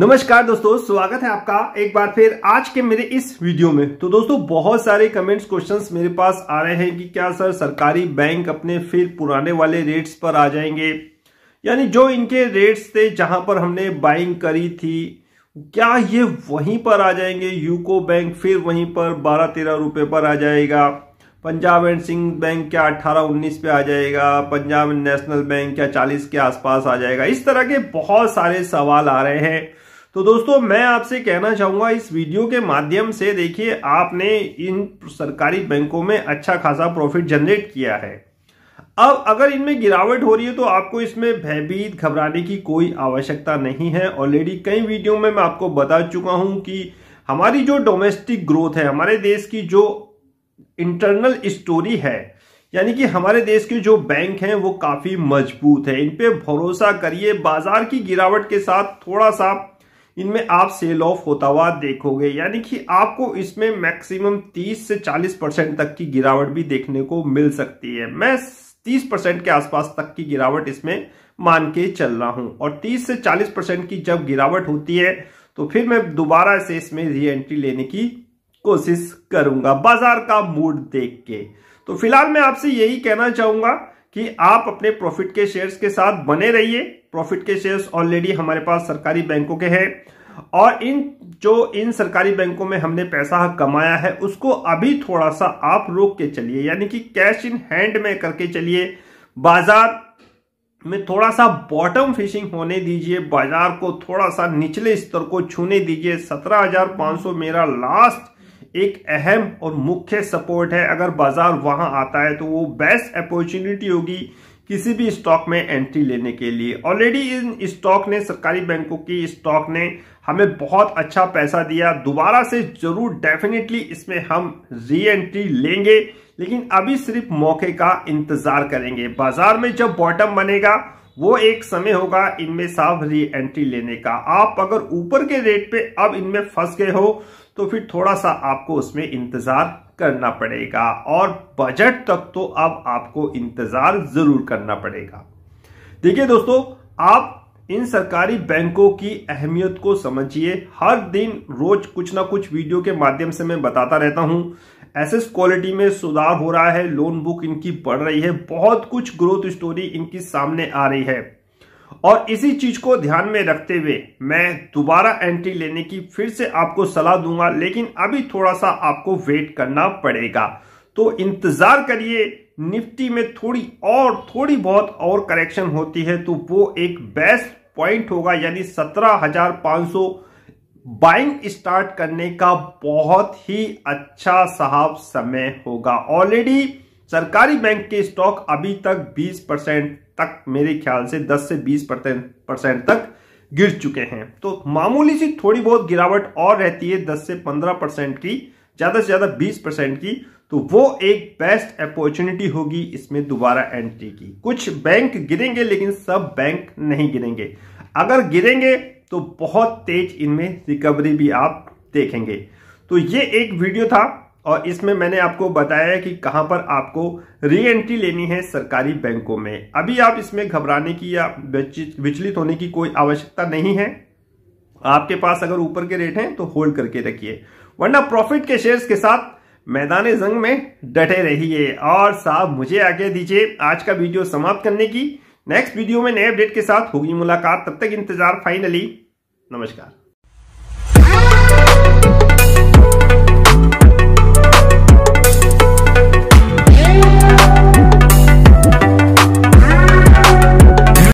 नमस्कार दोस्तों स्वागत है आपका एक बार फिर आज के मेरे इस वीडियो में तो दोस्तों बहुत सारे कमेंट्स क्वेश्चंस मेरे पास आ रहे हैं कि क्या सर सरकारी बैंक अपने फिर पुराने वाले रेट्स पर आ जाएंगे यानी जो इनके रेट्स थे जहां पर हमने बाइंग करी थी क्या ये वहीं पर आ जाएंगे यूको बैंक फिर वहीं पर बारह तेरह रुपये पर आ जाएगा पंजाब एंड सिंह बैंक क्या अट्ठारह उन्नीस पे आ जाएगा पंजाब नेशनल बैंक क्या चालीस के आसपास आ जाएगा इस तरह के बहुत सारे सवाल आ रहे हैं तो दोस्तों मैं आपसे कहना चाहूंगा इस वीडियो के माध्यम से देखिए आपने इन सरकारी बैंकों में अच्छा खासा प्रॉफिट जनरेट किया है अब अगर इनमें गिरावट हो रही है तो आपको इसमें भयभीत घबराने की कोई आवश्यकता नहीं है ऑलरेडी कई वीडियो में मैं आपको बता चुका हूं कि हमारी जो डोमेस्टिक ग्रोथ है हमारे देश की जो इंटरनल स्टोरी है यानी कि हमारे देश के जो बैंक हैं वो काफी मजबूत है इन पे भरोसा करिए बाजार की गिरावट के साथ थोड़ा सा इनमें आप सेल ऑफ होता हुआ देखोगे यानी कि आपको इसमें मैक्सिमम 30 से 40 परसेंट तक की गिरावट भी देखने को मिल सकती है मैं 30 परसेंट के आसपास तक की गिरावट इसमें मान के चल रहा हूं और 30 से 40 परसेंट की जब गिरावट होती है तो फिर मैं दोबारा से इसमें री एंट्री लेने की कोशिश करूंगा बाजार का मूड देख के तो फिलहाल मैं आपसे यही कहना चाहूंगा कि आप अपने प्रॉफिट के शेयर्स के साथ बने रहिए प्रॉफिट के शेयर्स ऑलरेडी हमारे पास सरकारी बैंकों के हैं और इन जो इन सरकारी बैंकों में हमने पैसा कमाया है उसको अभी थोड़ा सा आप रोक के चलिए यानी कि कैश इन हैंड में करके चलिए बाजार में थोड़ा सा बॉटम फिशिंग होने दीजिए बाजार को थोड़ा सा निचले स्तर को छूने दीजिए 17,500 मेरा लास्ट एक अहम और मुख्य सपोर्ट है अगर बाजार वहां आता है तो वो बेस्ट अपॉर्चुनिटी होगी किसी भी स्टॉक में एंट्री लेने के लिए ऑलरेडी इन स्टॉक ने सरकारी बैंकों की स्टॉक ने हमें बहुत अच्छा पैसा दिया दोबारा से जरूर डेफिनेटली इसमें हम री एंट्री लेंगे लेकिन अभी सिर्फ मौके का इंतजार करेंगे बाजार में जब बॉटम बनेगा वो एक समय होगा इनमें साफ री एंट्री लेने का आप अगर ऊपर के रेट पे अब इनमें फंस गए हो तो फिर थोड़ा सा आपको उसमें इंतजार करना पड़ेगा और बजट तक तो अब आपको इंतजार जरूर करना पड़ेगा देखिए दोस्तों आप इन सरकारी बैंकों की अहमियत को समझिए हर दिन रोज कुछ ना कुछ वीडियो के माध्यम से मैं बताता रहता हूं एसेस क्वालिटी में सुधार हो रहा है लोन बुक इनकी बढ़ रही है बहुत कुछ ग्रोथ स्टोरी इनकी सामने आ रही है और इसी चीज को ध्यान में रखते हुए मैं दोबारा एंट्री लेने की फिर से आपको सलाह दूंगा लेकिन अभी थोड़ा सा आपको वेट करना पड़ेगा तो इंतजार करिए निफ्टी में थोड़ी और थोड़ी बहुत और करेक्शन होती है तो वो एक बेस्ट पॉइंट होगा यानी सत्रह हजार पांच सौ बाइंग स्टार्ट करने का बहुत ही अच्छा साहब समय होगा ऑलरेडी सरकारी बैंक के स्टॉक अभी तक 20 परसेंट तक मेरे ख्याल से 10 से 20 परसेंट तक गिर चुके हैं तो मामूली सी थोड़ी बहुत गिरावट और रहती है 10 से 15 परसेंट की ज्यादा से ज्यादा 20 परसेंट की तो वो एक बेस्ट अपॉर्चुनिटी होगी इसमें दोबारा एंट्री की कुछ बैंक गिरेंगे लेकिन सब बैंक नहीं गिरेंगे अगर गिरेंगे तो बहुत तेज इनमें रिकवरी भी आप देखेंगे तो ये एक वीडियो था और इसमें मैंने आपको बताया कि कहां पर आपको री एंट्री लेनी है सरकारी बैंकों में अभी आप इसमें घबराने की या विचलित होने की कोई आवश्यकता नहीं है आपके पास अगर ऊपर के रेट हैं तो होल्ड करके रखिए वरना प्रॉफिट के शेयर्स के साथ मैदान जंग में डटे रहिए और साहब मुझे आगे दीजिए आज का वीडियो समाप्त करने की नेक्स्ट वीडियो में नए अपडेट के साथ होगी मुलाकात तब तक इंतजार फाइनली नमस्कार